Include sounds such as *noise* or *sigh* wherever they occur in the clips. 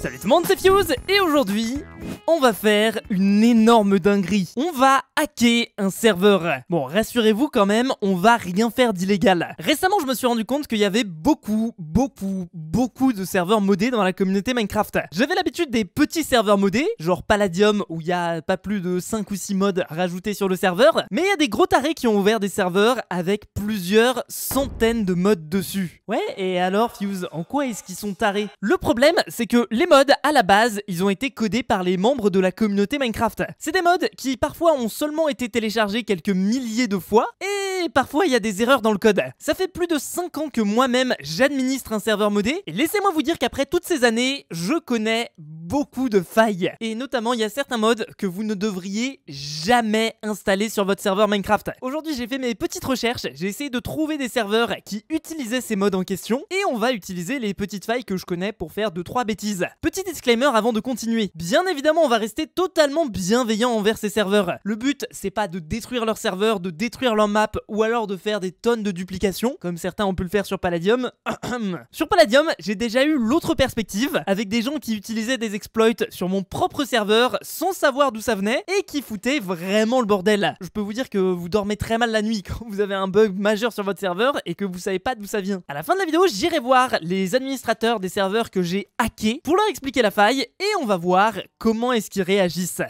Salut tout le monde, c'est Fuse et aujourd'hui, on va faire une énorme dinguerie. On va hacker un serveur. Bon, rassurez-vous quand même, on va rien faire d'illégal. Récemment, je me suis rendu compte qu'il y avait beaucoup, beaucoup, beaucoup de serveurs modés dans la communauté Minecraft. J'avais l'habitude des petits serveurs modés, genre Palladium, où il y a pas plus de 5 ou 6 mods rajoutés sur le serveur, mais il y a des gros tarés qui ont ouvert des serveurs avec plusieurs centaines de mods dessus. Ouais, et alors Fuse, en quoi est-ce qu'ils sont tarés Le problème, c'est que les mods, à la base, ils ont été codés par les membres de la communauté Minecraft. C'est des mods qui parfois ont seulement été téléchargés quelques milliers de fois et parfois il y a des erreurs dans le code. Ça fait plus de 5 ans que moi-même j'administre un serveur modé et laissez-moi vous dire qu'après toutes ces années, je connais beaucoup de failles. Et notamment il y a certains mods que vous ne devriez jamais installer sur votre serveur Minecraft. Aujourd'hui j'ai fait mes petites recherches, j'ai essayé de trouver des serveurs qui utilisaient ces mods en question et on va utiliser les petites failles que je connais pour faire 2-3 bêtises. Petit disclaimer avant de continuer. Bien évidemment on va rester totalement bienveillant envers ces serveurs. Le but, c'est pas de détruire leurs serveurs, de détruire leur map, ou alors de faire des tonnes de duplications, comme certains ont pu le faire sur Palladium. *clears throat* sur Palladium, j'ai déjà eu l'autre perspective, avec des gens qui utilisaient des exploits sur mon propre serveur, sans savoir d'où ça venait, et qui foutaient vraiment le bordel. Je peux vous dire que vous dormez très mal la nuit *laughs* quand vous avez un bug majeur sur votre serveur et que vous savez pas d'où ça vient. À la fin de la vidéo, j'irai voir les administrateurs des serveurs que j'ai hackés pour leur expliquer la faille, et on va voir comment est-ce qu'ils réagissent.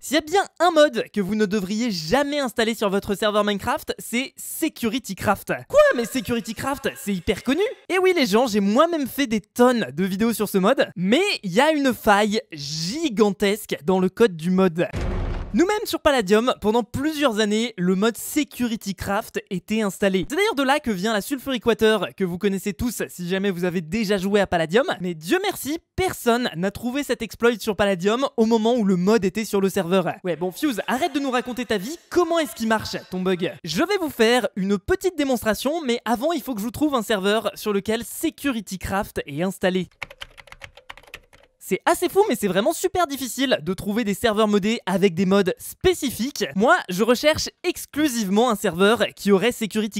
S'il y a bien un mode que vous ne devriez jamais installer sur votre serveur Minecraft, c'est SecurityCraft. Quoi Mais SecurityCraft, c'est hyper connu Et eh oui les gens, j'ai moi-même fait des tonnes de vidéos sur ce mode, mais il y a une faille gigantesque dans le code du mode. Nous-mêmes sur Palladium, pendant plusieurs années, le mode Security Craft était installé. C'est d'ailleurs de là que vient la Sulfur Equator, que vous connaissez tous si jamais vous avez déjà joué à Palladium, mais Dieu merci, personne n'a trouvé cet exploit sur Palladium au moment où le mode était sur le serveur. Ouais bon Fuse, arrête de nous raconter ta vie, comment est-ce qu'il marche ton bug Je vais vous faire une petite démonstration, mais avant il faut que je vous trouve un serveur sur lequel Security Craft est installé. C'est assez fou mais c'est vraiment super difficile de trouver des serveurs modés avec des modes spécifiques. Moi, je recherche exclusivement un serveur qui aurait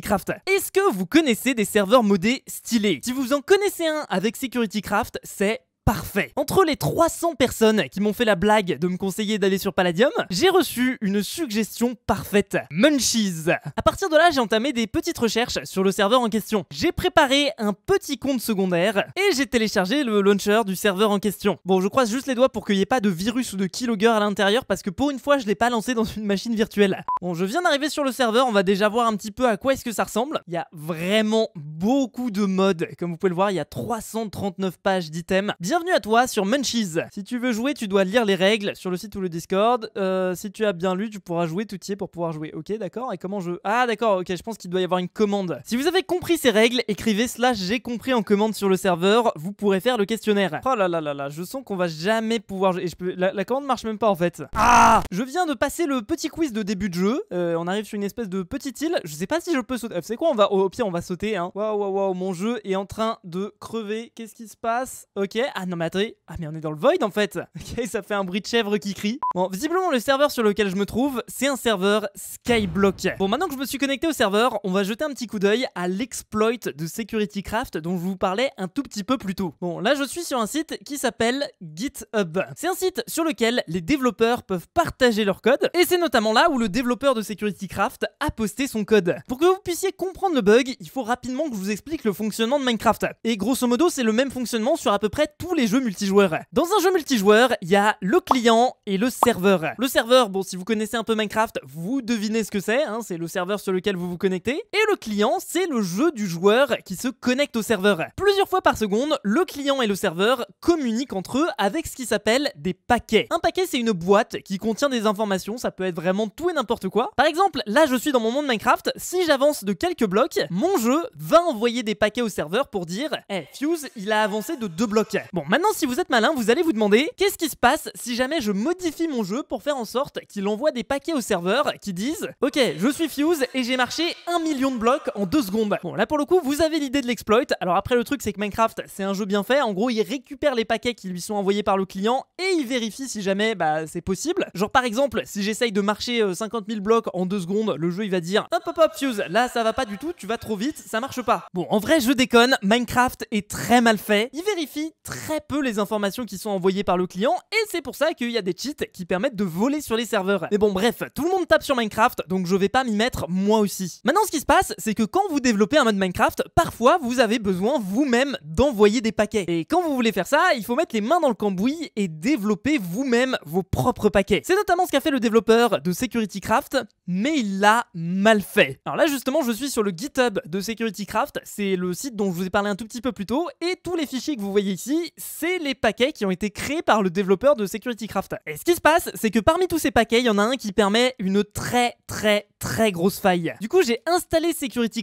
Craft. Est-ce que vous connaissez des serveurs modés stylés Si vous en connaissez un avec Craft, c'est parfait. Entre les 300 personnes qui m'ont fait la blague de me conseiller d'aller sur Palladium, j'ai reçu une suggestion parfaite. Munchies. À partir de là, j'ai entamé des petites recherches sur le serveur en question. J'ai préparé un petit compte secondaire et j'ai téléchargé le launcher du serveur en question. Bon, je croise juste les doigts pour qu'il n'y ait pas de virus ou de keylogger à l'intérieur parce que pour une fois, je l'ai pas lancé dans une machine virtuelle. Bon, je viens d'arriver sur le serveur, on va déjà voir un petit peu à quoi est-ce que ça ressemble. Il y a vraiment beaucoup de modes. Comme vous pouvez le voir, il y a 339 pages d'items. Bienvenue à toi sur Munchies. Si tu veux jouer, tu dois lire les règles sur le site ou le Discord. Euh, si tu as bien lu, tu pourras jouer tout pour pouvoir jouer. Ok, d'accord. Et comment je. Ah, d'accord, ok, je pense qu'il doit y avoir une commande. Si vous avez compris ces règles, écrivez "cela j'ai compris en commande sur le serveur. Vous pourrez faire le questionnaire. Oh là là là là, je sens qu'on va jamais pouvoir. jouer. Et je peux... la, la, commande marche même pas en fait. Ah Je viens de passer le petit quiz de début de jeu. Euh, on arrive sur une espèce de petite île. Je sais pas si je peux sauter. Euh, c'est quoi on va... Au, pied, pire, on va sauter. Hein. Waouh, waouh, waouh, mon jeu est en train de crever. Qu'est-ce qui se passe Ok, ah non mais attendez, ah mais on est dans le void en fait *laughs* Ok, ça fait un bruit de chèvre qui crie. Bon, visiblement le serveur sur lequel je me trouve, c'est un serveur Skyblock. Bon, maintenant que je me suis connecté au serveur, on va jeter un petit coup d'œil à l'exploit de SecurityCraft dont je vous parlais un tout petit peu plus tôt. Bon, là je suis sur un site qui s'appelle GitHub. C'est un site sur lequel les développeurs peuvent partager leur code, et c'est notamment là où le développeur de SecurityCraft a posté son code. Pour que vous puissiez comprendre le bug, il faut rapidement que je vous explique le fonctionnement de Minecraft. Et grosso modo, c'est le même fonctionnement sur à peu près tous les jeux multijoueurs. Dans un jeu multijoueur, il y a le client et le serveur. Le serveur, bon, si vous connaissez un peu Minecraft, vous devinez ce que c'est, hein, c'est le serveur sur lequel vous vous connectez. Et le client, c'est le jeu du joueur qui se connecte au serveur. Plusieurs fois par seconde, le client et le serveur communiquent entre eux avec ce qui s'appelle des paquets. Un paquet, c'est une boîte qui contient des informations, ça peut être vraiment tout et n'importe quoi. Par exemple, là, je suis dans mon monde Minecraft, si j'avance de quelques blocs, mon jeu va envoyer des paquets au serveur pour dire eh, Fuse, il a avancé de deux blocs. » Bon, maintenant si vous êtes malin, vous allez vous demander qu'est-ce qui se passe si jamais je modifie mon jeu pour faire en sorte qu'il envoie des paquets au serveur qui disent Ok, je suis Fuse et j'ai marché un million de blocs en deux secondes. Bon, là pour le coup, vous avez l'idée de l'exploit. Alors après, le truc c'est que Minecraft, c'est un jeu bien fait. En gros, il récupère les paquets qui lui sont envoyés par le client et il vérifie si jamais bah, c'est possible. Genre par exemple, si j'essaye de marcher 50 euh, 000 blocs en deux secondes, le jeu il va dire Hop hop Fuse, là ça va pas du tout, tu vas trop vite, ça marche pas. Bon, en vrai, je déconne, Minecraft est très mal fait. Il vérifie très peu les informations qui sont envoyées par le client et c'est pour ça qu'il y a des cheats qui permettent de voler sur les serveurs. Mais bon, bref, tout le monde tape sur Minecraft, donc je vais pas m'y mettre moi aussi. Maintenant, ce qui se passe, c'est que quand vous développez un mode Minecraft, parfois vous avez besoin vous-même d'envoyer des paquets. Et quand vous voulez faire ça, il faut mettre les mains dans le cambouis et développer vous-même vos propres paquets. C'est notamment ce qu'a fait le développeur de craft mais il l'a mal fait. Alors là justement, je suis sur le GitHub de craft c'est le site dont je vous ai parlé un tout petit peu plus tôt, et tous les fichiers que vous voyez ici, c'est les paquets qui ont été créés par le développeur de craft Et ce qui se passe, c'est que parmi tous ces paquets, il y en a un qui permet une très très très grosse faille. Du coup, j'ai installé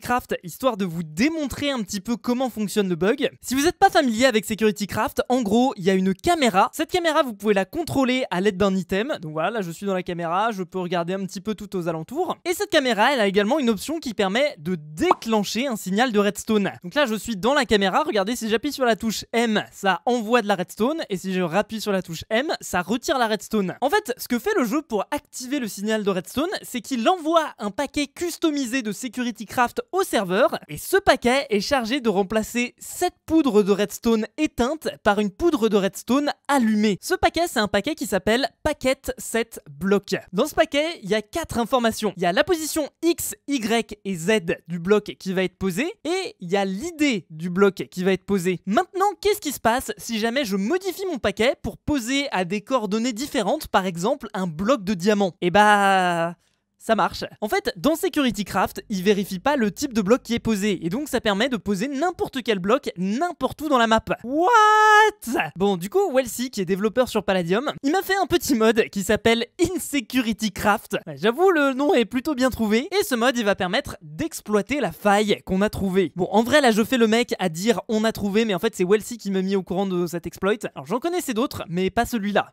craft histoire de vous démontrer un petit peu comment fonctionne le bug. Si vous n'êtes pas familier avec craft en gros, il y a une caméra. Cette caméra vous vous pouvez la contrôler à l'aide d'un item. Donc voilà, là je suis dans la caméra, je peux regarder un petit peu tout aux alentours. Et cette caméra, elle a également une option qui permet de déclencher un signal de redstone. Donc là je suis dans la caméra, regardez si j'appuie sur la touche M, ça envoie de la redstone, et si je rappuie sur la touche M, ça retire la redstone. En fait, ce que fait le jeu pour activer le signal de redstone, c'est qu'il envoie un paquet customisé de Security Craft au serveur, et ce paquet est chargé de remplacer cette poudre de redstone éteinte par une poudre de redstone allumée. Ce paquet, c'est un paquet qui s'appelle paquet 7 block. Dans ce paquet, il y a quatre informations. Il y a la position X, Y et Z du bloc qui va être posé et il y a l'idée du bloc qui va être posé. Maintenant, qu'est-ce qui se passe si jamais je modifie mon paquet pour poser à des coordonnées différentes, par exemple un bloc de diamant Eh bah ça marche. En fait, dans Security Craft, il vérifie pas le type de bloc qui est posé, et donc ça permet de poser n'importe quel bloc n'importe où dans la map. What Bon, du coup, Wellsy, qui est développeur sur Palladium, il m'a fait un petit mod qui s'appelle Insecurity Craft. J'avoue, le nom est plutôt bien trouvé, et ce mod, il va permettre d'exploiter la faille qu'on a trouvée. Bon, en vrai, là, je fais le mec à dire on a trouvé, mais en fait, c'est Wellsy qui m'a mis au courant de cet exploit. Alors, j'en connaissais d'autres, mais pas celui-là.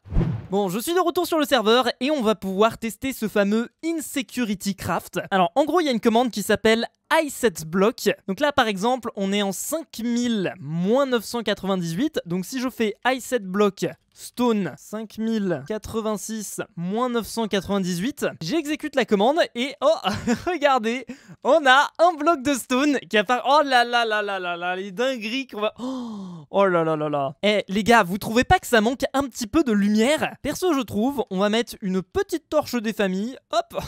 Bon, je suis de retour sur le serveur, et on va pouvoir tester ce fameux Insecurity Security Craft. Alors en gros, il y a une commande qui s'appelle i set block. Donc là, par exemple, on est en 5000 998. Donc si je fais i7 block Stone 5086 998. J'exécute la commande et oh, *laughs* regardez, on a un bloc de Stone qui a apparaît. Oh là là là là là là, les dingueries qu'on va. *gasps* Oh, là là là là. Eh les gars, vous trouvez pas que ça manque un petit peu de lumière Perso, je trouve, on va mettre une petite torche des familles. Hop,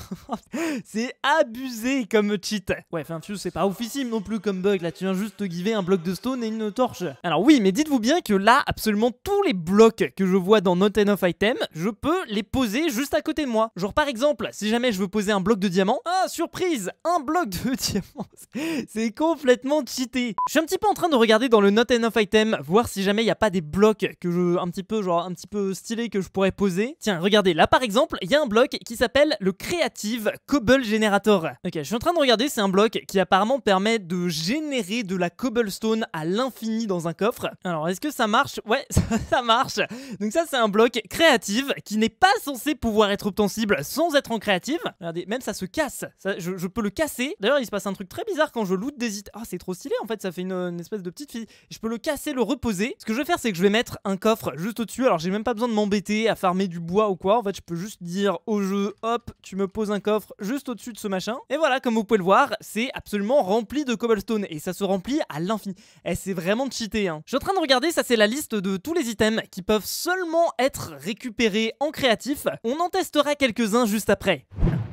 *laughs* c'est abusé comme cheat. Ouais, c'est pas oufissime non plus comme bug. Là, tu viens juste te giver un bloc de stone et une torche. Alors oui, mais dites-vous bien que là, absolument tous les blocs que je vois dans Not Enough Item, je peux les poser juste à côté de moi. Genre par exemple, si jamais je veux poser un bloc de diamant, ah, surprise, un bloc de *laughs* diamant. c'est complètement cheaté. Je suis un petit peu en train de regarder dans le Not Enough Item, voir si jamais il n'y a pas des blocs que je, un petit peu, genre, un petit peu stylé que je pourrais poser. Tiens, regardez, là par exemple, il y a un bloc qui s'appelle le Creative Cobble Generator. Ok, je suis en train de regarder, c'est un bloc qui apparemment permet de générer de la cobblestone à l'infini dans un coffre. Alors est-ce que ça marche Ouais, *laughs* ça marche. Donc ça c'est un bloc créative qui n'est pas censé pouvoir être obtensible sans être en créative. Regardez, même ça se casse. je, peux le casser. D'ailleurs il se passe un truc très bizarre quand je loot des items. Ah c'est trop stylé en fait, ça fait une, espèce de petite fille. Je peux le casser, le reposer. Ce que je vais faire c'est que je vais mettre un coffre juste au-dessus. Alors j'ai même pas besoin de m'embêter à farmer du bois ou quoi. En fait je peux juste dire au jeu, hop, tu me poses un coffre juste au-dessus de ce machin. Et voilà, comme vous pouvez le voir, c'est absolument rempli de cobblestone et ça se remplit à l'infini. Et eh, c'est vraiment cheaté. Hein. Je suis en train de regarder, ça c'est la liste de tous les items qui peuvent seulement être récupérés en créatif. On en testera quelques-uns juste après.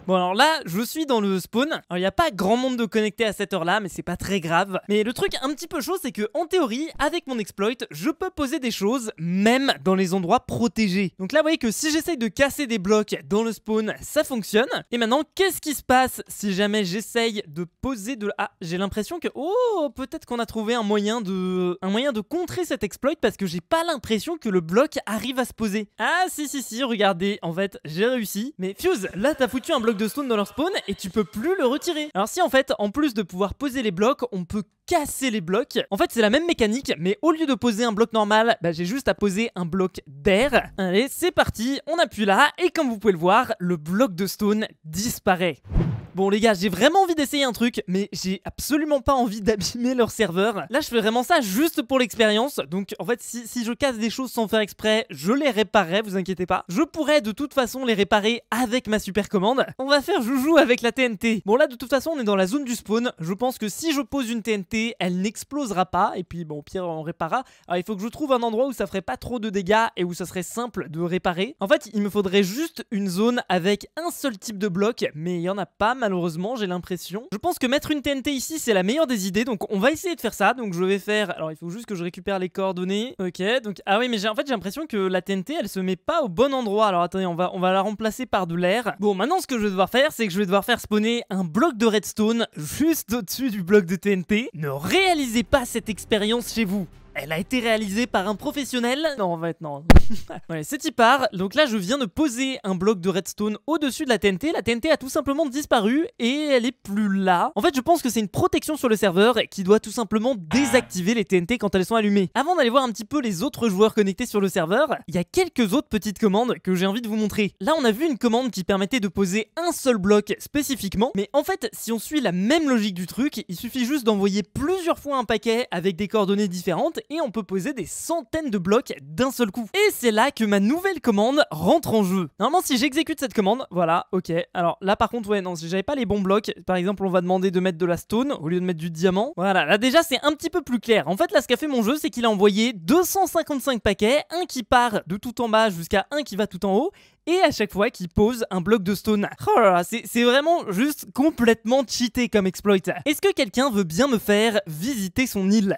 Bon alors là, je suis dans le spawn. Alors il n'y a pas grand monde de connectés à cette heure-là, mais c'est pas très grave. Mais le truc un petit peu chaud, c'est que en théorie, avec mon exploit, je peux poser des choses même dans les endroits protégés. Donc là, vous voyez que si j'essaye de casser des blocs dans le spawn, ça fonctionne. Et maintenant, qu'est-ce qui se passe si jamais j'essaye de poser de... Ah, j'ai l'impression que... Oh, peut-être qu'on a trouvé un moyen de... Un moyen de contrer cet exploit parce que j'ai pas l'impression que le bloc arrive à se poser. Ah si si si, regardez, en fait, j'ai réussi. Mais Fuse, là, t'as foutu un bloc de stone dans leur spawn et tu peux plus le retirer. Alors si en fait, en plus de pouvoir poser les blocs, on peut casser les blocs. En fait, c'est la même mécanique, mais au lieu de poser un bloc normal, bah, j'ai juste à poser un bloc d'air. Allez, c'est parti, on appuie là, et comme vous pouvez le voir, le bloc de stone disparaît. Bon les gars, j'ai vraiment envie d'essayer un truc, mais j'ai absolument pas envie d'abîmer leur serveur. Là, je fais vraiment ça juste pour l'expérience. Donc en fait, si, je casse des choses sans faire exprès, je les réparerai, vous inquiétez pas. Je pourrais de toute façon les réparer avec ma super commande. On va faire joujou avec la TNT. Bon là, de toute façon, on est dans la zone du spawn. Je pense que si je pose une TNT, elle n'explosera pas. Et puis bon, pire, on réparera. Alors il faut que je trouve un endroit où ça ferait pas trop de dégâts et où ça serait simple de réparer. En fait, il me faudrait juste une zone avec un seul type de bloc, mais il y en a pas mal malheureusement, j'ai l'impression. Je pense que mettre une TNT ici, c'est la meilleure des idées, donc on va essayer de faire ça. Donc je vais faire... Alors il faut juste que je récupère les coordonnées. Ok, donc... Ah oui, mais en fait j'ai l'impression que la TNT, elle se met pas au bon endroit. Alors attendez, on va, on va la remplacer par de l'air. Bon, maintenant ce que je vais devoir faire, c'est que je vais devoir faire spawner un bloc de redstone juste au-dessus du bloc de TNT. Ne réalisez pas cette expérience chez vous. Elle a été réalisée par un professionnel. Non, en fait, non. *laughs* ouais, c'est y part. Donc là, je viens de poser un bloc de redstone au-dessus de la TNT. La TNT a tout simplement disparu et elle est plus là. En fait, je pense que c'est une protection sur le serveur qui doit tout simplement ah. désactiver les TNT quand elles sont allumées. Avant d'aller voir un petit peu les autres joueurs connectés sur le serveur, il y a quelques autres petites commandes que j'ai envie de vous montrer. Là, on a vu une commande qui permettait de poser un seul bloc spécifiquement, mais en fait, si on suit la même logique du truc, il suffit juste d'envoyer plusieurs fois un paquet avec des coordonnées différentes et on peut poser des centaines de blocs d'un seul coup. Et c'est là que ma nouvelle commande rentre en jeu. Normalement si j'exécute cette commande, voilà, ok. Alors là par contre ouais non, si j'avais pas les bons blocs, par exemple on va demander de mettre de la stone au lieu de mettre du diamant. Voilà, là déjà c'est un petit peu plus clair. En fait là ce qu'a fait mon jeu c'est qu'il a envoyé 255 paquets, un qui part de tout en bas jusqu'à un qui va tout en haut et à chaque fois qu'il pose un bloc de stone. Oh là là, c'est vraiment juste complètement cheaté comme exploit. Est-ce que quelqu'un veut bien me faire visiter son île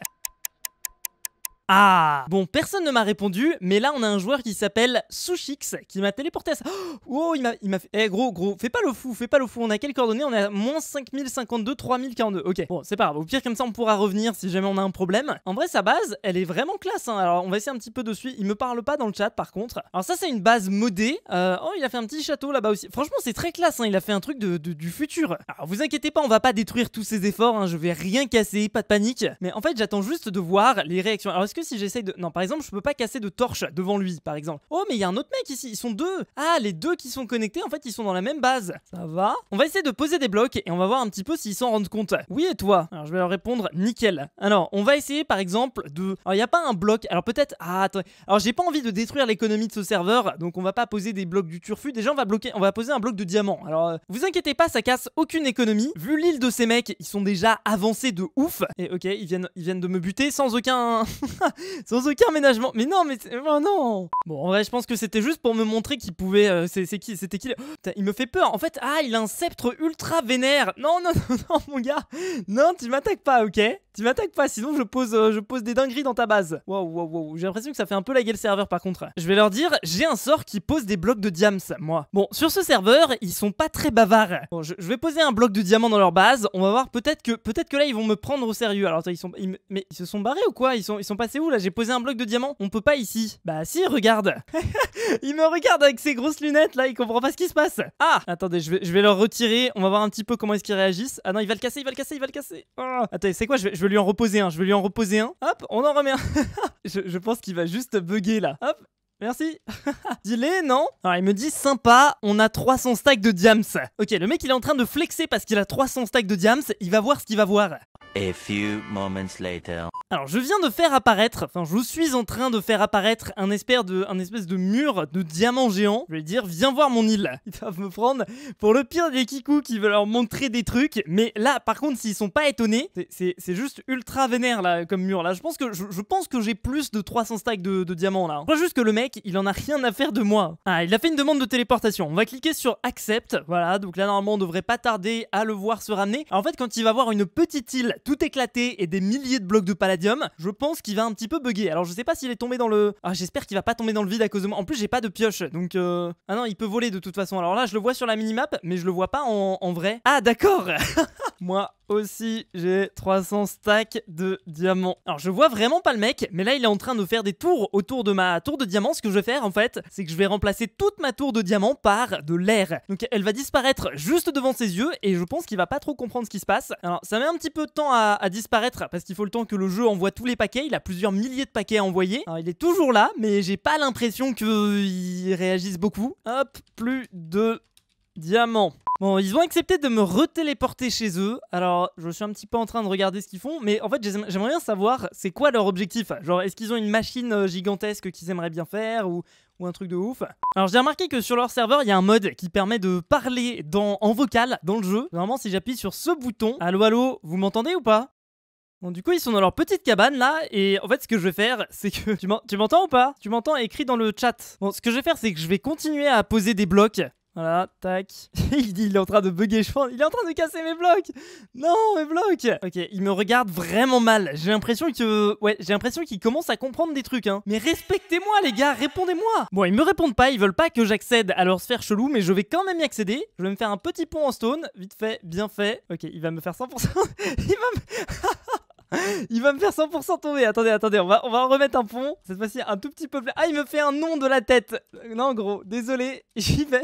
ah Bon, personne ne m'a répondu, mais là on a un joueur qui s'appelle Sushix qui m'a téléporté à ça. *gasps* Oh, il m'a, il m'a fait. Eh gros, gros, fais pas le fou, fais pas le fou. On a quelle coordonnées On a moins 5052, 3042. Ok, bon, c'est pas grave. Au pire, comme ça on pourra revenir si jamais on a un problème. En vrai, sa base, elle est vraiment classe. Hein. Alors on va essayer un petit peu dessus. Il me parle pas dans le chat par contre. Alors ça, c'est une base modée. Euh, oh, il a fait un petit château là-bas aussi. Franchement, c'est très classe. Hein. Il a fait un truc de, du futur. Alors vous inquiétez pas, on va pas détruire tous ses efforts. Hein. Je vais rien casser, pas de panique. Mais en fait, j'attends juste de voir les réactions. Alors est-ce si j'essaye de. Non, par exemple, je peux pas casser de torche devant lui, par exemple. Oh, mais il y a un autre mec ici, ils sont deux. Ah, les deux qui sont connectés, en fait, ils sont dans la même base. Ça va On va essayer de poser des blocs et on va voir un petit peu s'ils s'en rendent compte. Oui, et toi Alors, je vais leur répondre nickel. Alors, on va essayer, par exemple, de. Alors, il n'y a pas un bloc. Alors, peut-être. Ah, attends. Alors, j'ai pas envie de détruire l'économie de ce serveur, donc on va pas poser des blocs du turfu. Déjà, on va bloquer. On va poser un bloc de diamant. Alors, euh, vous inquiétez pas, ça casse aucune économie. Vu l'île de ces mecs, ils sont déjà avancés de ouf. Et ok, ils viennent, ils viennent de me buter sans aucun. *laughs* Sans aucun ménagement. Mais non, mais oh non. Bon, en vrai, je pense que c'était juste pour me montrer qu'il pouvait. Euh, c'est qui C'était qui oh, Il me fait peur. En fait, ah, il a un sceptre ultra vénère. Non, non, non, *laughs* non, mon gars. Non, tu m'attaques pas, ok Tu m'attaques pas, sinon je pose, euh, je pose des dingueries dans ta base. Waouh, waouh, waouh. J'ai l'impression que ça fait un peu laguer le serveur par contre. Je vais leur dire, j'ai un sort qui pose des blocs de diams, moi. Bon, sur ce serveur, ils sont pas très bavards. Bon, je, vais poser un bloc de diamant dans leur base. On va voir peut-être que peut-être que là ils vont me prendre au sérieux. Alors, ils sont, ils, mais ils se sont barrés ou quoi Ils sont, ils sont passés là J'ai posé un bloc de diamant On peut pas ici. Bah si, regarde *laughs* Il me regarde avec ses grosses lunettes là, il comprend pas ce qui se passe. Ah Attendez, je vais, je vais leur retirer, on va voir un petit peu comment est-ce qu'ils réagissent. Ah non, il va le casser, il va le casser, il va le casser. Oh! Attendez, c'est quoi je vais, je vais, lui en reposer un, je vais lui en reposer un. Hop, on en remet un. *laughs* je, je pense qu'il va juste bugger là. Hop, Merci. *laughs* il est, non Alors il me dit sympa, on a 300 stacks de diams. Ok, le mec il est en train de flexer parce qu'il a 300 stacks de diams, il va voir ce qu'il va voir. later. Alors je viens de faire apparaître, enfin je suis en train de faire apparaître un espèce de, un espèce de mur de diamants géants. Je vais dire viens voir mon île. *laughs* Ils doivent me prendre pour le pire des kikous qui veulent leur montrer des trucs. Mais là par contre s'ils sont pas étonnés, c'est juste ultra vénère là comme mur là. Je pense que je, je pense que j'ai plus de 300 stacks de, de diamants là. Je crois juste que le mec il en a rien à faire de moi. Ah, il a fait une demande de téléportation. On va cliquer sur accept. Voilà, donc là normalement on devrait pas tarder à le voir se ramener. en fait, quand il va voir une petite île tout éclatée et des milliers de blocs de palladium, je pense qu'il va un petit peu bugger. Alors je sais pas s'il est tombé dans le. Ah, j'espère qu'il va pas tomber dans le vide à cause de moi. En plus, j'ai pas de pioche, donc euh, ah non, il peut voler de toute façon. Alors là, je le vois sur la minimap, mais je le vois pas en, en vrai. Ah d'accord. *laughs* moi aussi, j'ai 300 stacks de diamants. Alors je vois vraiment pas le mec, mais là il est en train de faire des tours autour de ma tour de diamants ce que je vais faire en fait, c'est que je vais remplacer toute ma tour de diamant par de l'air. Donc elle va disparaître juste devant ses yeux et je pense qu'il va pas trop comprendre ce qui se passe. Alors ça met un petit peu de temps à, disparaître parce qu'il faut le temps que le jeu envoie tous les paquets. Il a plusieurs milliers de paquets à envoyer. Alors il est toujours là, mais j'ai pas l'impression qu'il réagisse beaucoup. Hop, plus de Diamant. Bon, ils ont accepté de me re-téléporter chez eux. Alors, je suis un petit peu en train de regarder ce qu'ils font, mais en fait, j'aimerais bien savoir c'est quoi leur objectif. Genre, est-ce qu'ils ont une machine euh, gigantesque qu'ils aimeraient bien faire ou, un truc de ouf Alors, j'ai remarqué que sur leur serveur, il y a un mode qui permet de parler dans, en vocal dans le jeu. Normalement, si j'appuie sur ce bouton, allô, allô, vous m'entendez ou pas Bon, du coup, ils sont dans leur petite cabane là, et en fait, ce que je vais faire, *laughs* c'est que. Tu m'entends ou pas Tu m'entends écrit dans le chat. Bon, ce que je vais faire, c'est que je vais continuer à poser des blocs voilà, tac. *laughs* il dit, il est en train de bugger, je pense. Il est en train de casser mes blocs. Non, mes blocs. Ok, il me regarde vraiment mal. J'ai l'impression que... Ouais, j'ai l'impression qu'il commence à comprendre des trucs, hein. Mais respectez-moi, les gars, répondez-moi. Bon, ils me répondent pas, ils veulent pas que j'accède à leur sphère chelou, mais je vais quand même y accéder. Je vais me faire un petit pont en stone. Vite fait, bien fait. Ok, il va me faire 100%. *laughs* il va me... *laughs* il va me faire 100% tomber. Attendez, attendez, on va, on va en remettre un pont. Cette fois-ci, un tout petit peu. Ah, il me fait un nom de la tête. Non, gros, désolé, j'y vais.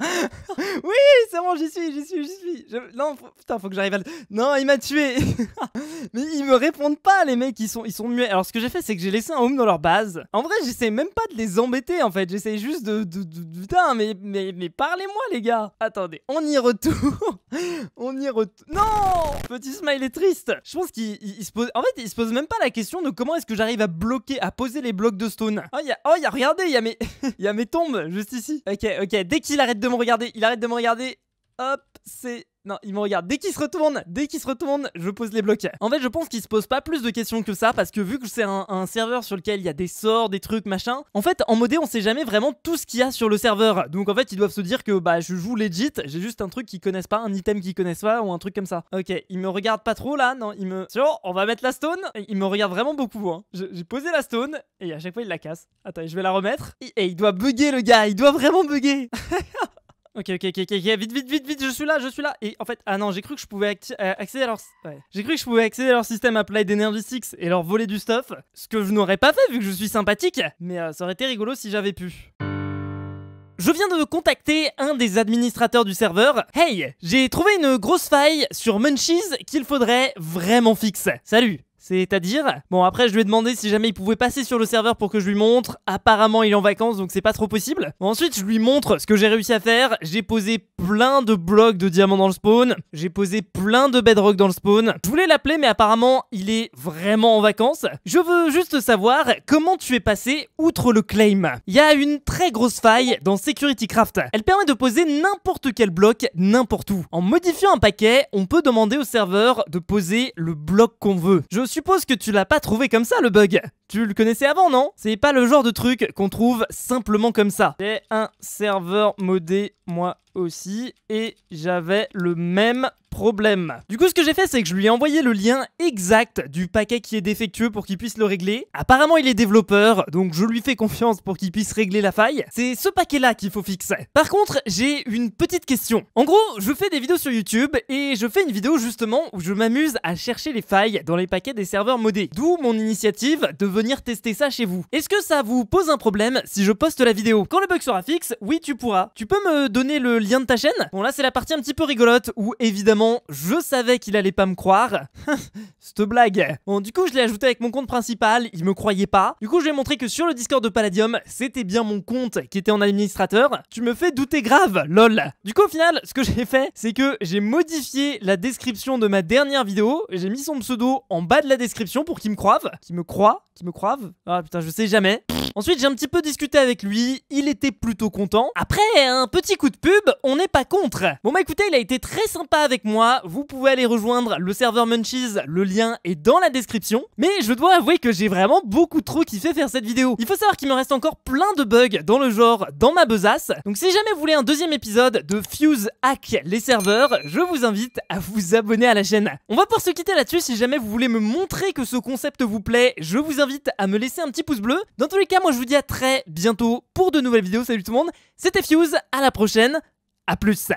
*laughs* oui, c'est bon, j'y suis, j'y suis, j'y suis. Je... Non, putain, faut que j'arrive à le... Non, il m'a tué. *laughs* mais ils me répondent pas, les mecs, ils sont, ils sont muets. Alors, ce que j'ai fait, c'est que j'ai laissé un home dans leur base. En vrai, j'essaie même pas de les embêter, en fait. J'essaie juste de, de, de, Putain, mais, mais, mais parlez-moi, les gars. Attendez, on y retourne. *laughs* on y retourne. Non Petit smile est triste. Je pense qu'il se pose... En fait, il se pose même pas la question de comment est-ce que j'arrive à bloquer, à poser les blocs de stone. Oh, y a... Oh, y a... Regardez, il y a mes... Il y a mes tombes, juste ici. Ok, ok. Dès qu'il arrête de regarder, il arrête de me regarder. Hop, c'est non, il me regarde. Dès qu'il se retourne, dès qu'il se retourne, je pose les blocs. En fait, je pense qu'il se pose pas plus de questions que ça, parce que vu que c'est un, serveur sur lequel il y a des sorts, des trucs, machin, en fait, en modé, on sait jamais vraiment tout ce qu'il y a sur le serveur. Donc en fait, ils doivent se dire que bah je joue legit, j'ai juste un truc qu'ils connaissent pas, un item qu'ils connaissent pas, ou un truc comme ça. Ok, il me regarde pas trop là, non, il me. on va mettre la stone. Il me regarde vraiment beaucoup, hein. J'ai posé la stone, et à chaque fois, il la casse. Attends, je vais la remettre. et il doit bugger le gars, il doit vraiment bugger. *laughs* Ok, ok, ok, ok, vite, vite, vite, vite, je suis là, je suis là. Et en fait, ah non, j'ai cru que je pouvais euh, accéder à leur, j'ai cru que je pouvais accéder à leur système Applied Energy 6 et leur voler du stuff, ce que je n'aurais pas fait vu que je suis sympathique. Mais euh, ça aurait été rigolo si j'avais pu. Je viens de contacter un des administrateurs du serveur. Hey, j'ai trouvé une grosse faille sur Munchies qu'il faudrait vraiment fixer. Salut c'est-à-dire Bon, après, je lui ai demandé si jamais il pouvait passer sur le serveur pour que je lui montre. Apparemment, il est en vacances, donc c'est pas trop possible. Ensuite, je lui montre ce que j'ai réussi à faire. J'ai posé plein de blocs de diamants dans le spawn. J'ai posé plein de bedrock dans le spawn. Je voulais l'appeler, mais apparemment, il est vraiment en vacances. Je veux juste savoir comment tu es passé outre le claim. Il y a une très grosse faille dans Security Craft. Elle permet de poser n'importe quel bloc, n'importe où. En modifiant un paquet, on peut demander au serveur de poser le bloc qu'on veut. Je je suppose que tu l'as pas trouvé comme ça, le bug tu le connaissais avant, non C'est pas le genre de truc qu'on trouve simplement comme ça. J'ai un serveur modé, moi aussi, et j'avais le même problème. Du coup, ce que j'ai fait, c'est que je lui ai envoyé le lien exact du paquet qui est défectueux pour qu'il puisse le régler. Apparemment, il est développeur, donc je lui fais confiance pour qu'il puisse régler la faille. C'est ce paquet-là qu'il faut fixer. Par contre, j'ai une petite question. En gros, je fais des vidéos sur YouTube et je fais une vidéo justement où je m'amuse à chercher les failles dans les paquets des serveurs modés. D'où mon initiative de venir tester ça chez vous. Est-ce que ça vous pose un problème si je poste la vidéo Quand le bug sera fixe, oui tu pourras. Tu peux me donner le lien de ta chaîne Bon là c'est la partie un petit peu rigolote où évidemment je savais qu'il allait pas me croire. *laughs* Cette blague. Bon du coup je l'ai ajouté avec mon compte principal, il me croyait pas. Du coup je lui ai montré que sur le Discord de Palladium, c'était bien mon compte qui était en administrateur. Tu me fais douter grave, lol. Du coup au final, ce que j'ai fait, c'est que j'ai modifié la description de ma dernière vidéo, j'ai mis son pseudo en bas de la description pour qu'il me croive, qu'il me croit, qu'il me ah putain, je sais jamais. Ensuite, j'ai un petit peu discuté avec lui, il était plutôt content. Après, un petit coup de pub, on n'est pas contre. Bon bah écoutez, il a été très sympa avec moi, vous pouvez aller rejoindre le serveur Munchies, le lien est dans la description. Mais je dois avouer que j'ai vraiment beaucoup trop kiffé faire cette vidéo. Il faut savoir qu'il me reste encore plein de bugs dans le genre, dans ma besace. Donc si jamais vous voulez un deuxième épisode de Fuse Hack les serveurs, je vous invite à vous abonner à la chaîne. On va pour se quitter là-dessus, si jamais vous voulez me montrer que ce concept vous plaît, je vous invite à me laisser un petit pouce bleu. Dans tous les cas, moi je vous dis à très bientôt pour de nouvelles vidéos. Salut tout le monde, c'était Fuse, à la prochaine, à plus